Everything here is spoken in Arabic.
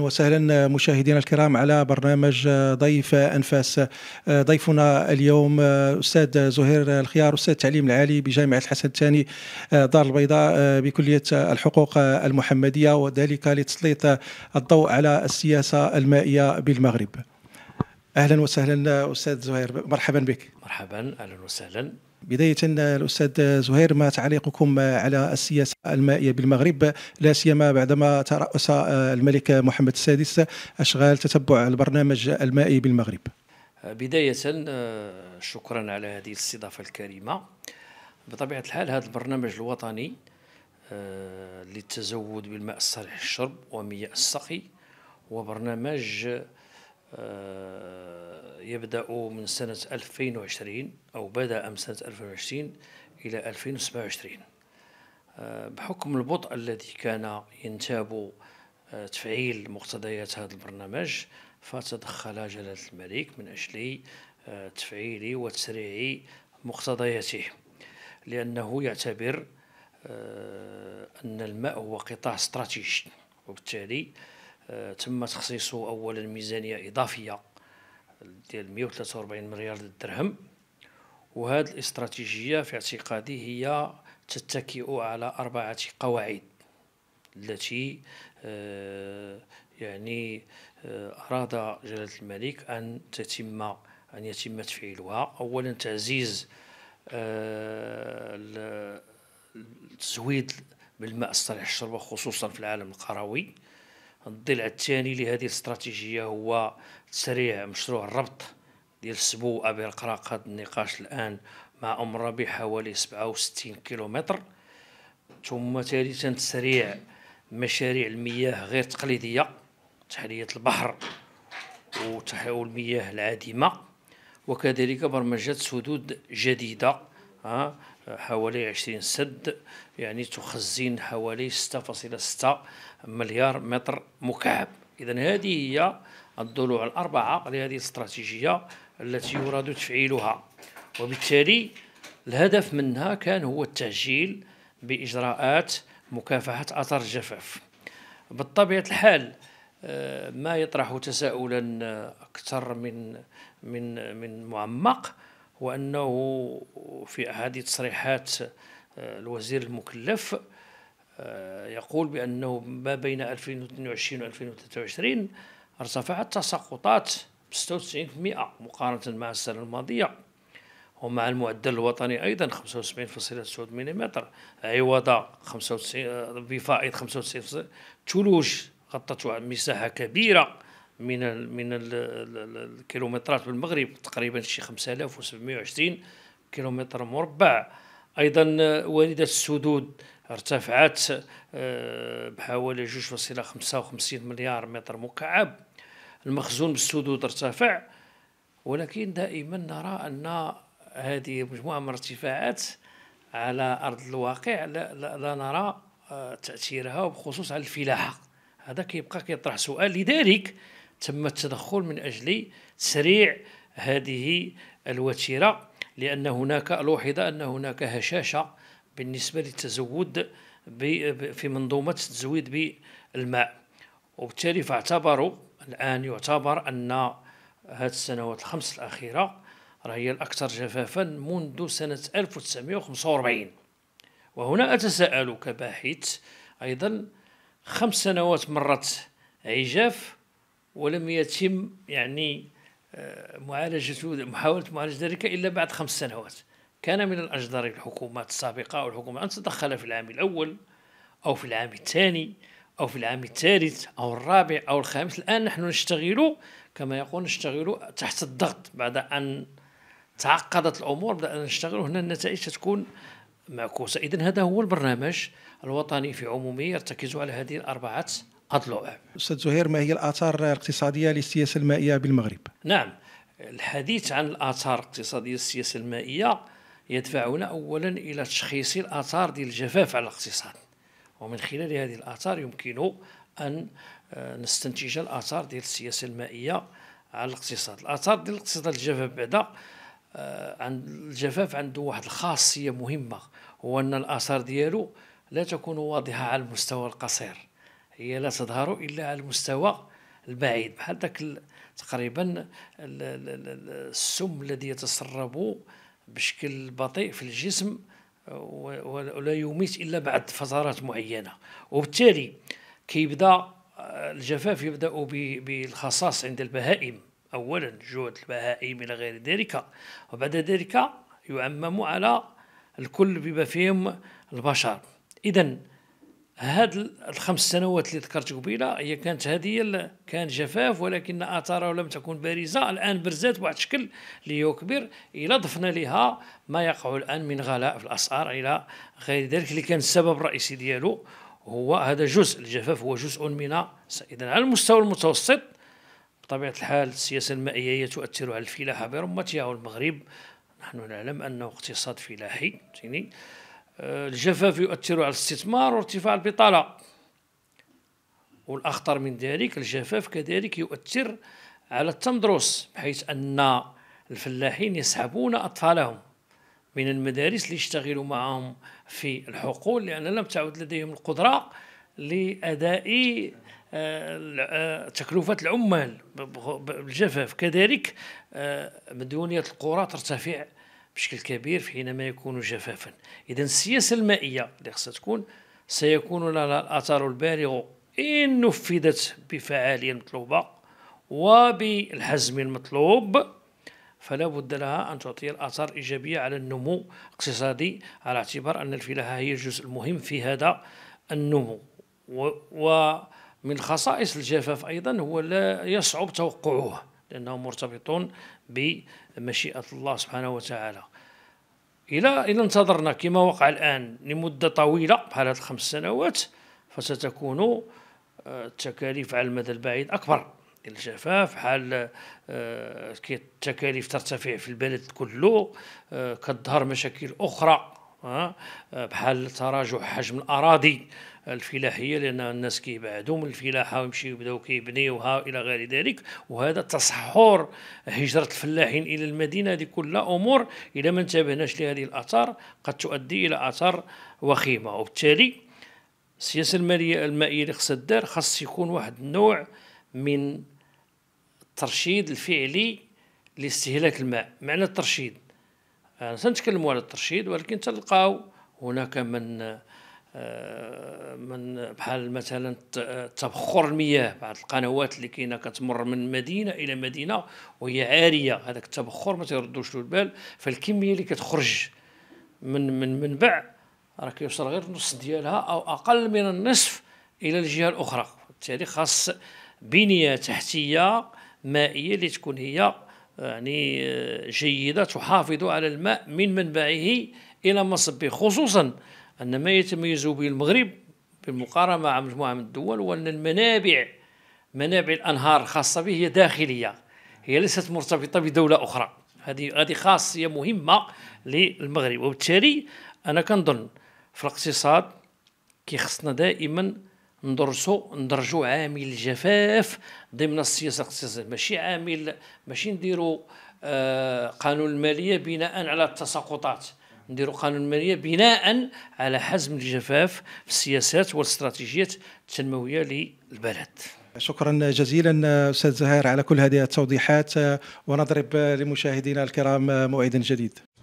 وسهلا مشاهدينا الكرام على برنامج ضيف انفاس ضيفنا اليوم استاذ زهير الخيار استاذ التعليم العالي بجامعه الحسن الثاني دار البيضاء بكليه الحقوق المحمديه وذلك لتسليط الضوء على السياسه المائيه بالمغرب اهلا وسهلا استاذ زهير مرحبا بك مرحبا اهلا وسهلا بداية الأستاذ زهير ما تعليقكم على السياسة المائية بالمغرب لا سيما بعدما ترأس الملك محمد السادس أشغال تتبع البرنامج المائي بالمغرب بداية شكرا على هذه الاستضافة الكريمة بطبيعة الحال هذا البرنامج الوطني آه، للتزود بالماء الصالح للشرب ومياه السقي وبرنامج آه، يبدأ من سنة 2020 أو بدأ من سنة 2020 إلى 2027 آه، بحكم البطء الذي كان ينتاب آه، تفعيل مقتضيات هذا البرنامج فتدخل جلالة الملك من أجل تفعيل وتسريع مقتضياته لأنه يعتبر أن الماء هو قطاع استراتيجي وبالتالي آه، تم تخصيص اولا ميزانيه اضافيه ديال 143 مليار درهم وهذه الاستراتيجيه في اعتقادي هي تتكئ على اربعه قواعد التي آه، يعني آه، اراد جلاله الملك ان تتم ان يتم تفعيلها اولا تعزيز التزويد بالماء الصالح للشرب خصوصا في العالم القروي الضلع الثاني لهذه الاستراتيجيه هو تسريع مشروع الربط ديال ابي رقراق هذا النقاش الان مع ربي بحوالي 67 كيلومتر ثم ثالثا تسريع مشاريع المياه غير تقليديه تحليه البحر وتحول المياه العادمه وكذلك برمجه سدود جديده حوالي 20 سد يعني تخزن حوالي 6.6 مليار متر مكعب اذا هذه هي الضلوع الاربعه لهذه الاستراتيجيه التي يراد تفعيلها وبالتالي الهدف منها كان هو التعجيل باجراءات مكافحه اثر الجفاف بطبيعه الحال آه، ما يطرح تساؤلا آه، اكثر من من من معمق هو أنه في هذه تصريحات آه، الوزير المكلف آه، يقول بأنه ما بين 2022 و 2023 ارتفعت التساقطات ب 96% مقارنة مع السنة الماضية ومع المعدل الوطني أيضا 75.9 ملم عوض 95 بفائض 95 تولوج غطت مساحة كبيرة من من ال الكيلومترات بالمغرب تقريبا شي 5720 كيلومتر مربع ايضا واردة السدود ارتفعت آه، بحوالي 2.55 مليار متر مكعب المخزون بالسدود ارتفع ولكن دائما نرى ان هذه مجموعه من الارتفاعات على ارض الواقع لا, لا, لا نرى آه، تاثيرها وبخصوص على الفلاحه هذا كيبقى كيطرح سؤال لذلك تم التدخل من أجل تسريع هذه الوتيرة لأن هناك لوحظ أن هناك هشاشة بالنسبة للتزود في منظومة التزويد بالماء وبالتالي فاعتبروا الآن يعتبر أن هذه السنوات الخمس الأخيرة راه هي الأكثر جفافا منذ سنة 1945 وهنا أتساءل كباحث أيضا خمس سنوات مرت عجاف ولم يتم يعني آه، معالجة محاولة معالجة ذلك إلا بعد خمس سنوات كان من الأجدر الحكومات السابقة أو الحكومة أن تتدخل في العام الأول أو في العام الثاني أو في العام الثالث أو الرابع أو الخامس الآن نحن نشتغل كما يقول نشتغل تحت الضغط بعد أن تعقدت الأمور بدأنا نشتغل هنا النتائج تكون معكوسة إذا هذا هو البرنامج الوطني في عمومه يرتكز على هذه الأربعة مطلوبه. استاذ زهير ما هي الاثار الاقتصاديه للسياسه المائيه بالمغرب؟ نعم الحديث عن الاثار الاقتصاديه للسياسه المائيه يدفعنا اولا الى تشخيص الاثار ديال الجفاف على الاقتصاد ومن خلال هذه الاثار يمكن ان آه، نستنتج الاثار ديال السياسه المائيه على الاقتصاد الاثار ديال الاقتصاد الجفاف بعدا آه، عند الجفاف عنده واحد الخاصيه مهمه هو ان الاثار ديالو لا تكون واضحه على المستوى القصير هي لا تظهر الا على المستوى البعيد بحال ذاك تقريبا السم الذي يتسرب بشكل بطيء في الجسم ولا يميت الا بعد فترات معينه وبالتالي كيبدا آه، الجفاف يبدا بالخصاص عند البهائم اولا جهد البهائم الى غير ذلك وبعد ذلك يعمم على الكل بما فيهم البشر اذا هاد الخمس سنوات اللي ذكرت قبيله هي كانت هذه كان جفاف ولكن اثاره لم تكن بارزه الان برزات بواحد الشكل اللي هو كبير الى ضفنا لها ما يقع الان من غلاء في الاسعار الى غير ذلك اللي كان السبب الرئيسي ديالو هو هذا جزء الجفاف هو جزء من اذا على المستوى المتوسط بطبيعه الحال السياسه المائيه هي تؤثر على الفلاحه برمتها والمغرب نحن نعلم انه اقتصاد فلاحي آه، الجفاف يؤثر على الاستثمار وارتفاع البطالة والأخطر من ذلك الجفاف كذلك يؤثر على التمدرس بحيث أن الفلاحين يسحبون أطفالهم من المدارس ليشتغلوا معهم في الحقول لأن لم تعد لديهم القدرة لأداء آه، تكلفة العمال بالجفاف كذلك آه، مديونية القرى ترتفع بشكل كبير في حينما يكون جفافا اذا السياسه المائيه اللي خصها تكون سيكون لها الاثر البالغ ان نفذت بفعاليه مطلوبه وبالحزم المطلوب فلا بد لها ان تعطي الاثار ايجابيه على النمو الاقتصادي على اعتبار ان الفلاحه هي الجزء المهم في هذا النمو ومن خصائص الجفاف ايضا هو لا يصعب توقعه لأنهم مرتبطون بمشيئة الله سبحانه وتعالى إلى الى انتظرنا كما وقع الآن لمدة طويلة بحال هذه الخمس سنوات فستكون آه، التكاليف على المدى البعيد أكبر الجفاف حال آه، التكاليف ترتفع في البلد كله آه، كتظهر مشاكل أخرى آه، بحال تراجع حجم الاراضي الفلاحيه لان الناس كيبعدوا من الفلاحه ويمشيو يبداو كيبنيوها الى غير ذلك وهذا تصحر هجره الفلاحين الى المدينه هذه كلها امور الا ما انتبهناش لهذه الاثار قد تؤدي الى اثار وخيمه وبالتالي السياسه الماليه المائيه اللي خصها الدار خص يكون واحد النوع من الترشيد الفعلي لاستهلاك الماء معنى الترشيد سنتكلموا على الترشيد ولكن تلقاو هناك من من بحال مثلا تبخر المياه بعض القنوات اللي كاينه كتمر من مدينه الى مدينه وهي عاريه هذاك التبخر ما تيردوش له البال فالكميه اللي كتخرج من من منبع راه كيوصل غير نص ديالها او اقل من النصف الى الجهه الاخرى بالتالي خاص بنيه تحتيه مائيه اللي تكون هي يعني آه، جيدة تحافظ على الماء من منبعه إلى مصبه خصوصا أن ما يتميز به المغرب بالمقارنة مع مجموعة من الدول وأن المنابع منابع الأنهار الخاصة به هي داخلية هي ليست مرتبطة بدولة أخرى هذه هذه خاصية مهمة للمغرب وبالتالي أنا كنظن في الاقتصاد كيخصنا دائما ندرسو ندرجو عامل الجفاف ضمن السياسه الاقتصاديه ماشي عامل ماشي نديرو آه، قانون الماليه بناء على التساقطات نديروا قانون الماليه بناء على حزم الجفاف في السياسات والاستراتيجيات التنمويه للبلد شكرا جزيلا استاذ زهير على كل هذه التوضيحات ونضرب لمشاهدينا الكرام موعدا جديد